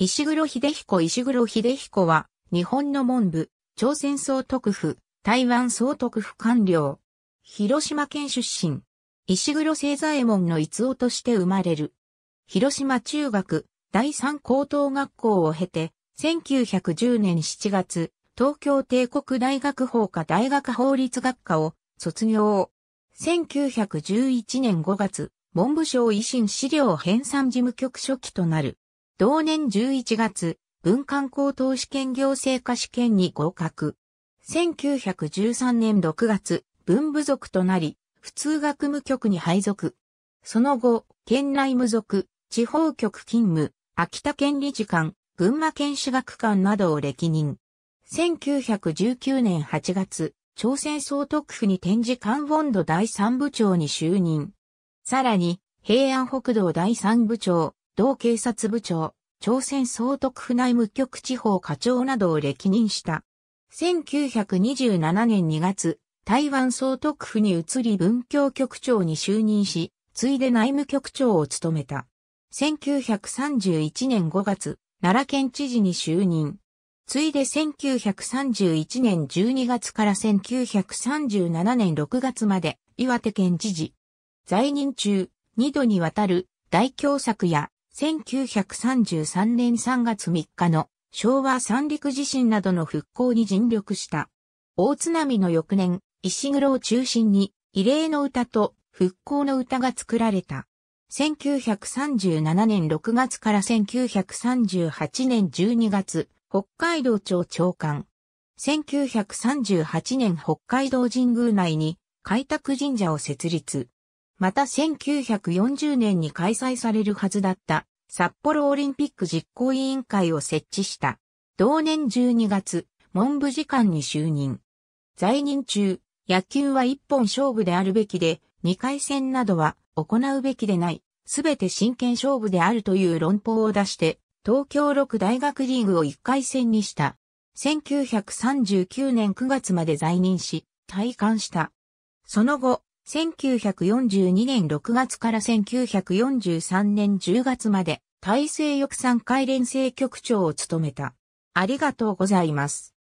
石黒秀彦石黒秀彦は、日本の文部、朝鮮総督府、台湾総督府官僚。広島県出身。石黒清左衛門の逸夫として生まれる。広島中学、第三高等学校を経て、1910年7月、東京帝国大学法科大学法律学科を卒業。1911年5月、文部省維新資料編纂事務局書記となる。同年11月、文官高等試験行政科試験に合格。1913年6月、文部族となり、普通学務局に配属。その後、県内無属、地方局勤務、秋田県理事官、群馬県私学官などを歴任。1919年8月、朝鮮総督府に展示官ボンド第三部長に就任。さらに、平安北道第三部長、同警察部長、朝鮮総督府内務局地方課長などを歴任した。1927年2月、台湾総督府に移り文教局長に就任し、ついで内務局長を務めた。1931年5月、奈良県知事に就任。ついで1931年12月から1937年6月まで岩手県知事。在任中、二度にわたる大凶作や1933年3月3日の昭和三陸地震などの復興に尽力した。大津波の翌年、石黒を中心に、慰霊の歌と復興の歌が作られた。1937年6月から1938年12月、北海道庁長官。1938年北海道神宮内に開拓神社を設立。また1940年に開催されるはずだった札幌オリンピック実行委員会を設置した。同年12月、文部次官に就任。在任中、野球は一本勝負であるべきで、二回戦などは行うべきでない、すべて真剣勝負であるという論法を出して、東京六大学リーグを一回戦にした。1939年9月まで在任し、退官した。その後、1942年6月から1943年10月まで、大西翼三回連成局長を務めた。ありがとうございます。